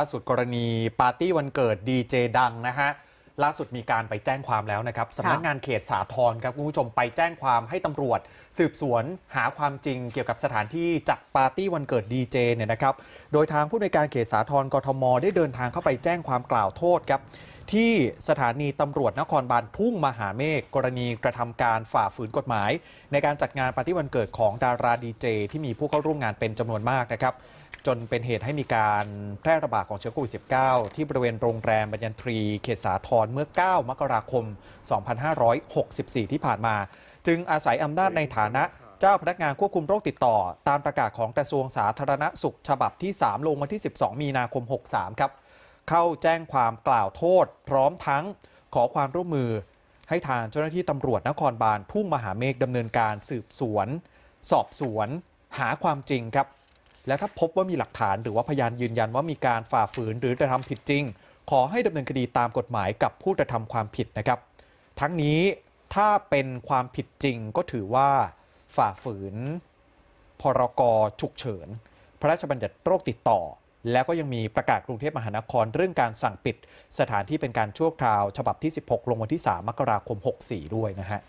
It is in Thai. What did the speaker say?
ล่าสุดกรณีปาร์ตี้วันเกิดดีเจดังนะฮะล่าสุดมีการไปแจ้งความแล้วนะครับสำนักงานเขตสาทรครับคุณผู้ชมไปแจ้งความให้ตำรวจ สืบสวนหาความจริง เกี่ยวกับสถานที่จัดปาร์ตี้วันเกิดดีเจเนี่ยนะครับโดยทางผู้ในการเขตสาทรกทม ได้เดินทางเข้าไปแจ้งความกล่าวโทษครับที่สถานีตำรวจนครบาลทุ่งมหาเมฆกรณีกระทำการฝ่าฝืนกฎหมาย ในการจัดงานปาร์ตี้วันเกิดของดาราดีเจ ที่มีผู้เข้าร่วมงานเป็นจำนวนมากนะครับ จนเป็นเหตุให้มีการแพร่ระบาดของเชื้อโควิด -19 ที่บริเวณโรงแรมบัญญันรี เขตสาทรเมื่อ 9 มกราคม 2564 ที่ผ่านมา จึงอาศัยอำนาจในฐานะเจ้าพนักงานควบคุมโรคติดต่อ ตามประกาศของกระทรวงสาธารณสุขฉบับที่3ลงวันที่ 12 มีนาคม 63 ครับเข้าแจ้งความกล่าวโทษ พร้อมทั้งขอความร่วมมือให้ทางเจ้าหน้าที่ตำรวจนครบาลทุ่งมหาเมฆดำเนินการสืบสวน สอบสวนหาความจริงครับและถ้าพบว่ามีหลักฐานหรือว่าพยานยืนยันว่ามีการฝ่าฝืนหรือกระทำผิดจริง ขอให้ดำเนินคดีตามกฎหมายกับผู้กระทำความผิดนะครับ ทั้งนี้ถ้าเป็นความผิดจริงก็ถือว่าฝ่าฝืนพรกฉุกเฉินพระราชบัญญัติโรคติดต่อแล้วก็ยังมีประกาศกรุงเทพมหานครเรื่องการสั่งปิดสถานที่เป็นการชั่วคราว ฉบับที่ 16 ลงวันที่ 3 มกราคม 64 ด้วยนะฮะ